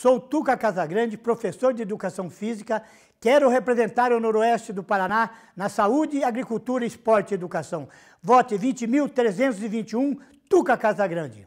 Sou Tuca Casagrande, professor de Educação Física. Quero representar o Noroeste do Paraná na saúde, agricultura, esporte e educação. Vote 20.321, Tuca Casagrande.